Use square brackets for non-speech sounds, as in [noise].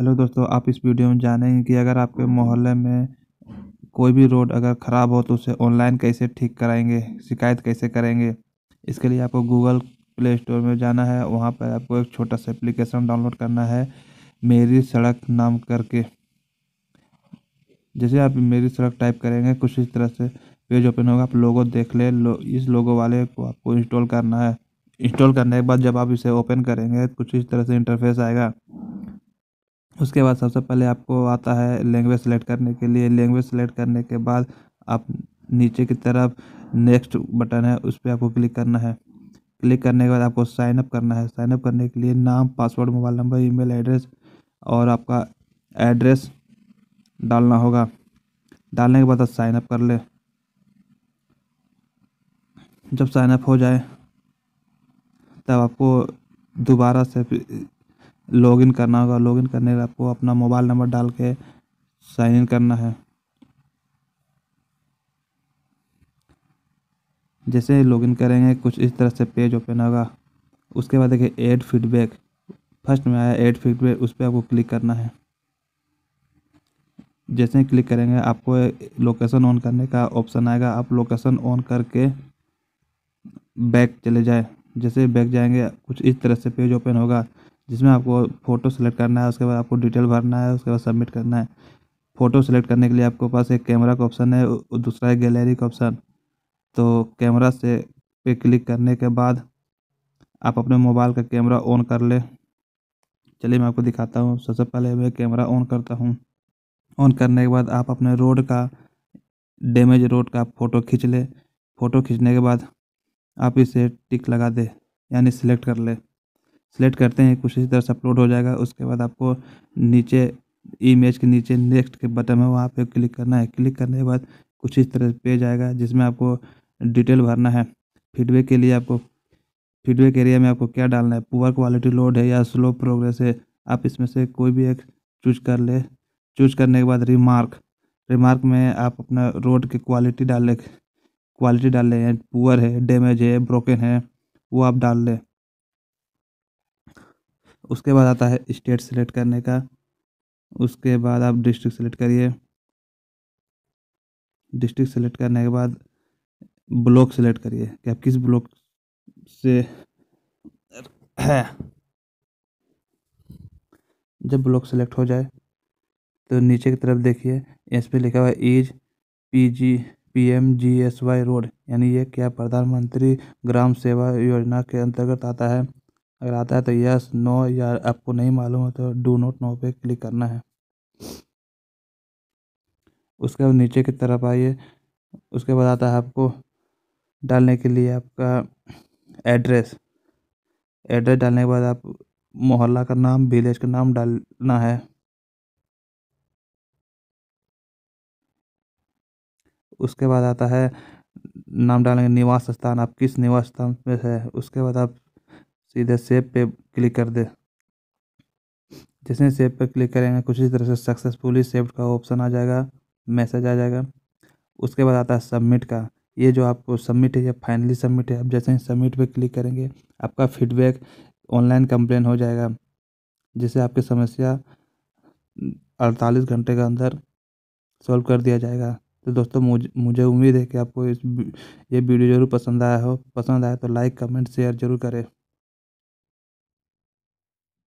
hello दोस्तों आप इस वीडियो में जानेंगे कि अगर आपके मोहल्ले में कोई भी रोड अगर ख़राब हो तो उसे ऑनलाइन कैसे ठीक कराएंगे शिकायत कैसे करेंगे इसके लिए आपको गूगल प्ले स्टोर में जाना है वहाँ पर आपको एक छोटा सा एप्लीकेशन डाउनलोड करना है मेरी सड़क नाम करके जैसे आप मेरी सड़क टाइप करेंगे कुछ इस तरह से पेज ओपन होगा आप लोगों देख ले लो, इस लोगो वाले को आपको इंस्टॉल करना है इंस्टॉल करने के बाद जब आप इसे ओपन करेंगे कुछ इस तरह से इंटरफेस आएगा उसके बाद सबसे पहले आपको आता है लैंग्वेज सेलेक्ट करने के लिए लैंग्वेज सेलेक्ट करने के बाद आप नीचे की तरफ नेक्स्ट बटन है उस पर आपको क्लिक करना है क्लिक करने के बाद आपको साइनअप करना है साइनअप करने के लिए नाम password mobile number email address और आपका एड्रेस डालना होगा डालने के बाद आप साइनअप कर ले जब साइनअप हो जाए तब आपको दोबारा से लॉगिन करना होगा लॉगिन करने के आपको अपना मोबाइल नंबर डाल के साइन इन करना है जैसे लॉगिन करेंगे कुछ इस तरह से पेज ओपन होगा उसके बाद देखिए ऐड फीडबैक फर्स्ट में आया ऐड फीडबैक उस पर आपको क्लिक करना है जैसे ही क्लिक करेंगे आपको लोकेशन ऑन करने का ऑप्शन आएगा आप लोकेशन ऑन करके बैक चले जाए जैसे बैक जाएंगे कुछ इस तरह से पेज ओपन होगा जिसमें आपको फ़ोटो सेलेक्ट करना है उसके बाद आपको डिटेल भरना है उसके बाद सबमिट करना है फ़ोटो सेलेक्ट करने के लिए आपके पास एक कैमरा का ऑप्शन है दूसरा है गैलरी का ऑप्शन तो कैमरा से पे क्लिक करने के बाद आप अपने मोबाइल का कैमरा ऑन कर ले चलिए मैं आपको दिखाता हूँ सबसे पहले मैं कैमरा ऑन करता हूँ ऑन करने के बाद आप अपने रोड का डैमेज रोड का फ़ोटो खींच ले फ़ोटो खींचने के बाद आप इसे टिक लगा दे यानी सिलेक्ट कर ले सेलेक्ट करते हैं कुछ इसी तरह से अपलोड हो जाएगा उसके बाद आपको नीचे इमेज के नीचे नेक्स्ट के बटन है वहाँ पे क्लिक करना है क्लिक करने के बाद कुछ इस तरह पेज आएगा जिसमें आपको डिटेल भरना है फीडबैक के लिए आपको फीडबैक एरिया में आपको क्या डालना है पुअर क्वालिटी लोड है या स्लो प्रोग्रेस है आप इसमें से कोई भी एक चूज कर ले चूज करने के बाद रिमार्क रिमार्क में आप अपना रोड की क्वालिटी डाल लें क्वालिटी डाल लें पुअर है डैमेज है ब्रोकन है वो आप डाल लें उसके बाद आता है स्टेट सेलेक्ट करने का उसके बाद आप डिस्ट्रिक्ट सेलेक्ट करिए डिस्ट्रिक्ट सेलेक्ट करने के बाद ब्लॉक सेलेक्ट करिए कि आप किस ब्लॉक से है [clears throat] जब ब्लॉक सेलेक्ट हो जाए तो नीचे की तरफ देखिए इस पर लिखा हुआ है is P G P M G S Y road यानी ये क्या प्रधानमंत्री ग्राम सेवा योजना के अंतर्गत आता है अगर आता है तो यस नो या आपको नहीं मालूम है तो डू नोट नो पे क्लिक करना है उसके बाद नीचे की तरफ आइए उसके बाद आता है आपको डालने के लिए आपका एड्रेस एड्रेस डालने के बाद आप मोहल्ला का नाम विलेज का नाम डालना है उसके बाद आता है नाम डालेंगे निवास स्थान आप किस निवास स्थान में है उसके बाद आप सीधे सेव पे क्लिक कर दे जैसे सेव पे क्लिक करेंगे कुछ इस तरह से सक्सेसफुली सेव्ड का ऑप्शन आ जाएगा मैसेज आ जाएगा उसके बाद आता है सबमिट का ये जो आपको सबमिट है या फाइनली सबमिट है आप जैसे ही सबमिट पे क्लिक करेंगे आपका फीडबैक ऑनलाइन कंप्लेन हो जाएगा जिससे आपकी समस्या अड़तालीस घंटे के अंदर सॉल्व कर दिया जाएगा तो दोस्तों मुझे मुझे उम्मीद है कि आपको इस ये वीडियो जरूर पसंद आया हो पसंद आया तो लाइक कमेंट शेयर जरूर करें